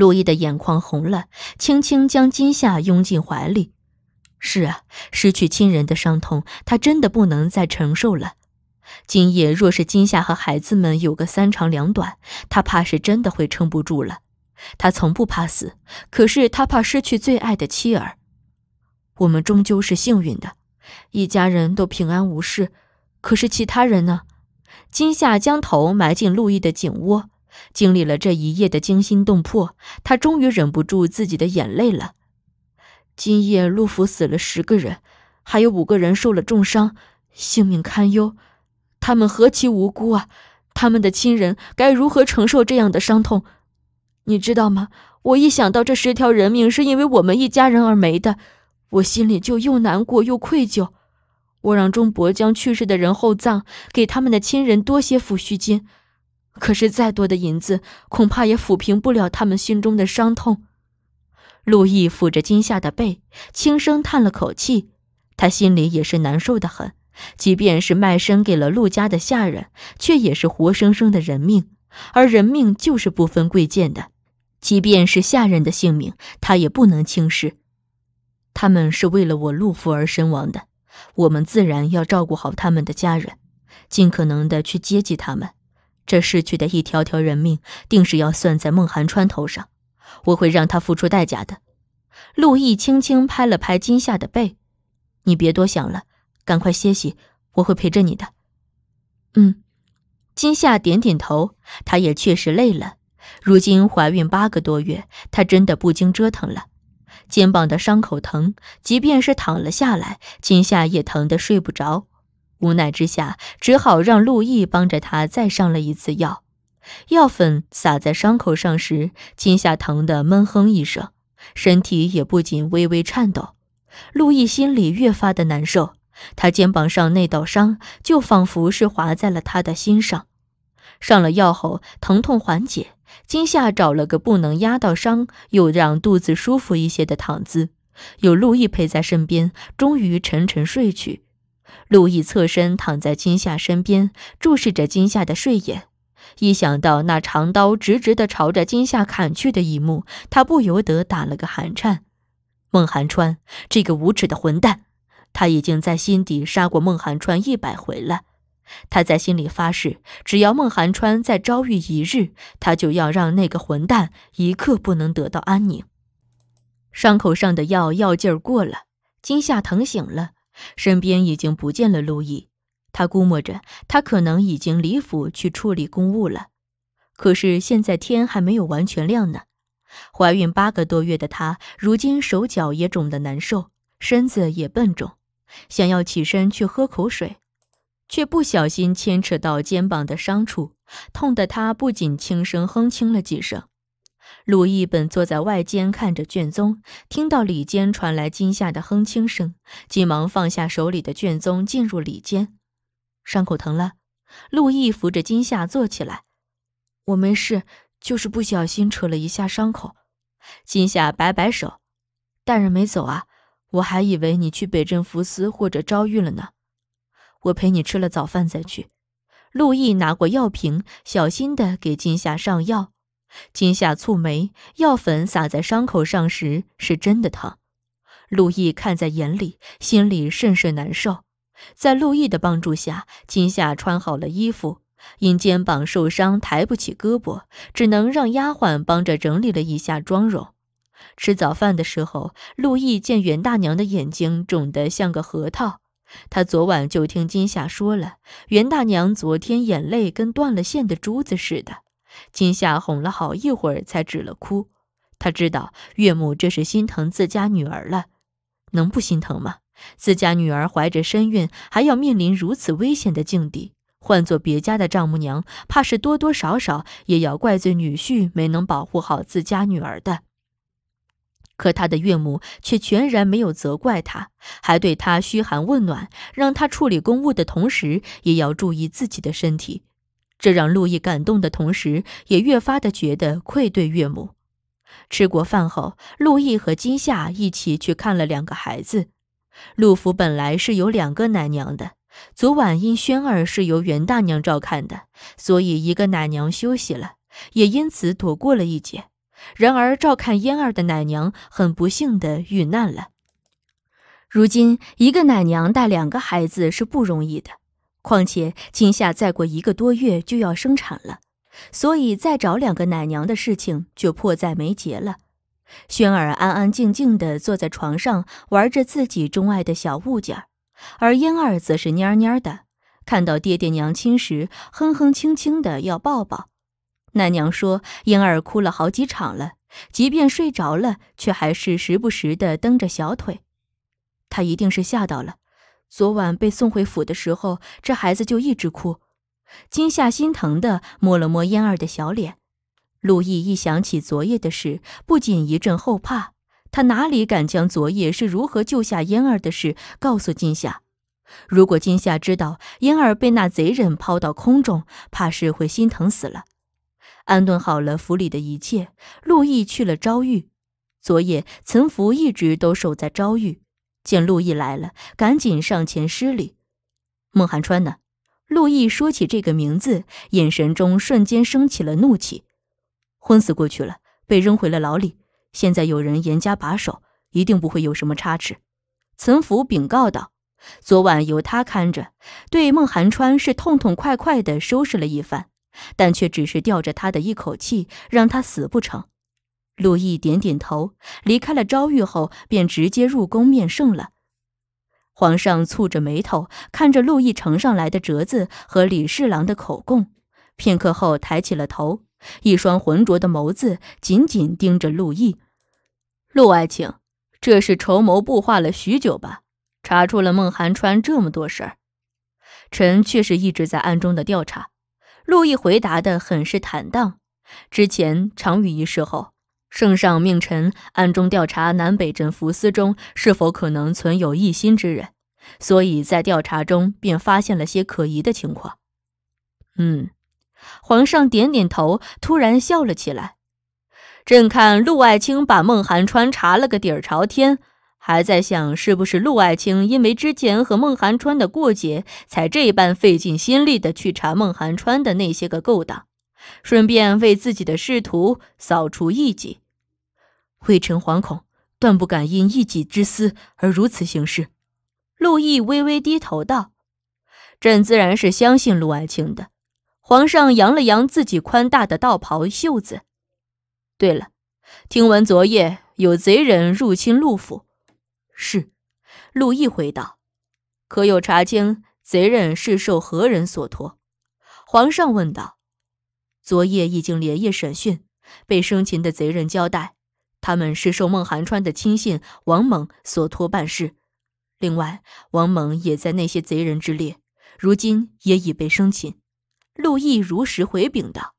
陆毅的眼眶红了，轻轻将金夏拥进怀里。是啊，失去亲人的伤痛，他真的不能再承受了。今夜若是金夏和孩子们有个三长两短，他怕是真的会撑不住了。他从不怕死，可是他怕失去最爱的妻儿。我们终究是幸运的，一家人都平安无事。可是其他人呢？金夏将头埋进陆毅的颈窝。经历了这一夜的惊心动魄，他终于忍不住自己的眼泪了。今夜陆府死了十个人，还有五个人受了重伤，性命堪忧。他们何其无辜啊！他们的亲人该如何承受这样的伤痛？你知道吗？我一想到这十条人命是因为我们一家人而没的，我心里就又难过又愧疚。我让钟伯将去世的人厚葬，给他们的亲人多些抚恤金。可是，再多的银子恐怕也抚平不了他们心中的伤痛。陆毅抚着金夏的背，轻声叹了口气。他心里也是难受的很。即便是卖身给了陆家的下人，却也是活生生的人命。而人命就是不分贵贱的，即便是下人的性命，他也不能轻视。他们是为了我陆父而身亡的，我们自然要照顾好他们的家人，尽可能的去接济他们。这逝去的一条条人命，定是要算在孟寒川头上。我会让他付出代价的。陆毅轻轻拍了拍金夏的背：“你别多想了，赶快歇息，我会陪着你的。”嗯，金夏点点头。她也确实累了。如今怀孕八个多月，她真的不经折腾了。肩膀的伤口疼，即便是躺了下来，金夏也疼得睡不着。无奈之下，只好让陆毅帮着他再上了一次药。药粉撒在伤口上时，金夏疼得闷哼一声，身体也不禁微微颤抖。陆毅心里越发的难受，他肩膀上那道伤就仿佛是划在了他的心上。上了药后，疼痛缓解，金夏找了个不能压到伤又让肚子舒服一些的躺姿，有陆毅陪在身边，终于沉沉睡去。路易侧身躺在金夏身边，注视着金夏的睡眼。一想到那长刀直直地朝着金夏砍去的一幕，他不由得打了个寒颤。孟寒川，这个无耻的混蛋！他已经在心底杀过孟寒川一百回了。他在心里发誓，只要孟寒川再遭遇一日，他就要让那个混蛋一刻不能得到安宁。伤口上的药药劲儿过了，金夏疼醒了。身边已经不见了陆毅，他估摸着他可能已经离府去处理公务了。可是现在天还没有完全亮呢。怀孕八个多月的她，如今手脚也肿得难受，身子也笨重，想要起身去喝口水，却不小心牵扯到肩膀的伤处，痛得她不仅轻声哼轻了几声。陆毅本坐在外间看着卷宗，听到里间传来金夏的哼轻声，急忙放下手里的卷宗，进入里间。伤口疼了，陆毅扶着金夏坐起来。我没事，就是不小心扯了一下伤口。金夏摆摆手，大人没走啊，我还以为你去北镇抚司或者招玉了呢。我陪你吃了早饭再去。陆毅拿过药瓶，小心的给金夏上药。今夏蹙眉，药粉撒在伤口上时是真的疼。陆毅看在眼里，心里甚是难受。在陆毅的帮助下，今夏穿好了衣服，因肩膀受伤抬不起胳膊，只能让丫鬟帮着整理了一下妆容。吃早饭的时候，陆毅见袁大娘的眼睛肿得像个核桃，他昨晚就听金夏说了，袁大娘昨天眼泪跟断了线的珠子似的。今夏哄了好一会儿才止了哭，他知道岳母这是心疼自家女儿了，能不心疼吗？自家女儿怀着身孕，还要面临如此危险的境地，换做别家的丈母娘，怕是多多少少也要怪罪女婿没能保护好自家女儿的。可他的岳母却全然没有责怪他，还对他嘘寒问暖，让他处理公务的同时，也要注意自己的身体。这让陆毅感动的同时，也越发的觉得愧对岳母。吃过饭后，陆毅和金夏一起去看了两个孩子。陆府本来是有两个奶娘的，昨晚因轩儿是由袁大娘照看的，所以一个奶娘休息了，也因此躲过了一劫。然而，照看嫣儿的奶娘很不幸的遇难了。如今，一个奶娘带两个孩子是不容易的。况且今夏再过一个多月就要生产了，所以再找两个奶娘的事情就迫在眉睫了。轩儿安安静静的坐在床上玩着自己钟爱的小物件而嫣儿则是蔫蔫的。看到爹爹娘亲时，哼哼轻轻的要抱抱。奶娘说，嫣儿哭了好几场了，即便睡着了，却还是时不时的蹬着小腿。她一定是吓到了。昨晚被送回府的时候，这孩子就一直哭。金夏心疼的摸了摸燕儿的小脸。陆毅一想起昨夜的事，不仅一阵后怕。他哪里敢将昨夜是如何救下燕儿的事告诉金夏？如果金夏知道燕儿被那贼人抛到空中，怕是会心疼死了。安顿好了府里的一切，陆毅去了昭狱。昨夜，岑福一直都守在昭狱。见陆毅来了，赶紧上前施礼。孟寒川呢？陆毅说起这个名字，眼神中瞬间升起了怒气。昏死过去了，被扔回了牢里。现在有人严加把守，一定不会有什么差池。岑福禀告道：“昨晚由他看着，对孟寒川是痛痛快快的收拾了一番，但却只是吊着他的一口气，让他死不成。”陆绎点点头，离开了昭狱后，便直接入宫面圣了。皇上蹙着眉头，看着陆绎呈上来的折子和李侍郎的口供，片刻后抬起了头，一双浑浊的眸子紧紧盯着陆绎。陆爱卿，这是筹谋布画了许久吧？查出了孟寒川这么多事儿，臣确实一直在暗中的调查。陆毅回答的很是坦荡。之前长羽一事后。圣上命臣暗中调查南北镇福司中是否可能存有异心之人，所以在调查中便发现了些可疑的情况。嗯，皇上点点头，突然笑了起来。朕看陆爱卿把孟寒川查了个底儿朝天，还在想是不是陆爱卿因为之前和孟寒川的过节，才这般费尽心力的去查孟寒川的那些个勾当，顺便为自己的仕途扫除异己。微臣惶恐，断不敢因一己之私而如此行事。陆绎微微低头道：“朕自然是相信陆爱卿的。”皇上扬了扬自己宽大的道袍袖子。对了，听闻昨夜有贼人入侵陆府，是？陆毅回道：“可有查清贼人是受何人所托？”皇上问道：“昨夜已经连夜审讯，被生擒的贼人交代。”他们是受孟寒川的亲信王猛所托办事，另外王猛也在那些贼人之列，如今也已被生擒。陆绎如实回禀道：“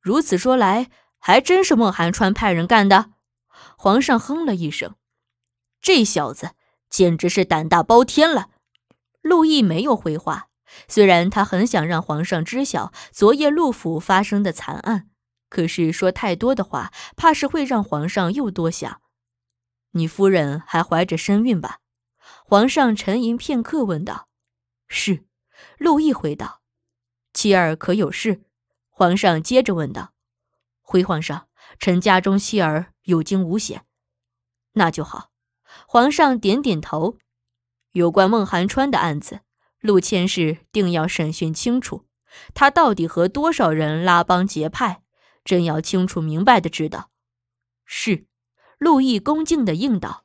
如此说来，还真是孟寒川派人干的。”皇上哼了一声：“这小子简直是胆大包天了。”陆绎没有回话，虽然他很想让皇上知晓昨夜陆府发生的惨案。可是说太多的话，怕是会让皇上又多想。你夫人还怀着身孕吧？皇上沉吟片刻问道：“是。”陆毅回道：“妻儿可有事？”皇上接着问道：“回皇上，臣家中妻儿有惊无险。”那就好。皇上点点头：“有关孟寒川的案子，陆谦氏定要审讯清楚，他到底和多少人拉帮结派？”朕要清楚明白的知道，是，陆绎恭敬的应道。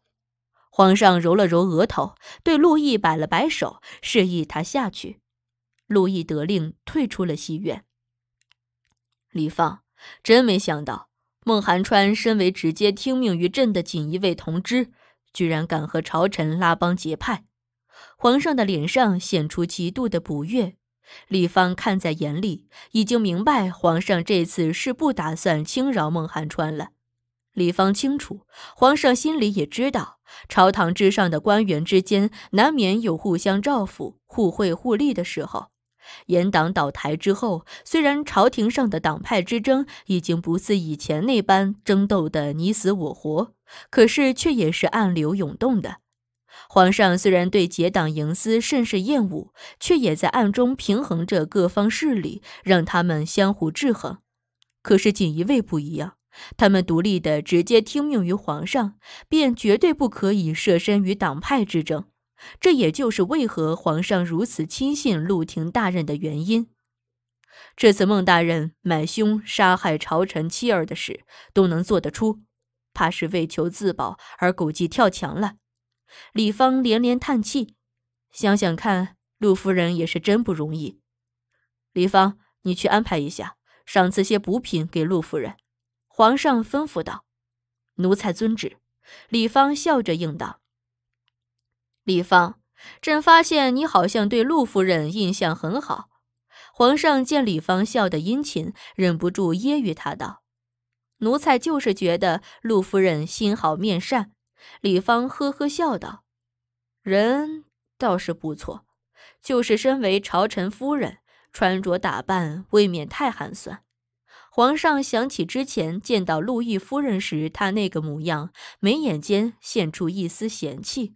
皇上揉了揉额头，对陆绎摆了摆手，示意他下去。陆绎得令，退出了西院。李放，真没想到，孟寒川身为直接听命于朕的锦衣卫同知，居然敢和朝臣拉帮结派。皇上的脸上显出极度的不悦。李芳看在眼里，已经明白皇上这次是不打算轻饶孟汉川了。李芳清楚，皇上心里也知道，朝堂之上的官员之间难免有互相照拂、互惠互利的时候。严党倒台之后，虽然朝廷上的党派之争已经不似以前那般争斗得你死我活，可是却也是暗流涌动的。皇上虽然对结党营私甚是厌恶，却也在暗中平衡着各方势力，让他们相互制衡。可是锦衣卫不一样，他们独立的，直接听命于皇上，便绝对不可以涉身于党派之争。这也就是为何皇上如此亲信陆廷大人的原因。这次孟大人买凶杀害朝臣妻儿的事都能做得出，怕是为求自保而狗急跳墙了。李芳连连叹气，想想看，陆夫人也是真不容易。李芳，你去安排一下，赏赐些补品给陆夫人。皇上吩咐道：“奴才遵旨。”李芳笑着应道：“李芳，朕发现你好像对陆夫人印象很好。”皇上见李芳笑得殷勤，忍不住揶揄她道：“奴才就是觉得陆夫人心好面善。”李芳呵呵笑道：“人倒是不错，就是身为朝臣夫人，穿着打扮未免太寒酸。”皇上想起之前见到陆绎夫人时，她那个模样，眉眼间现出一丝嫌弃。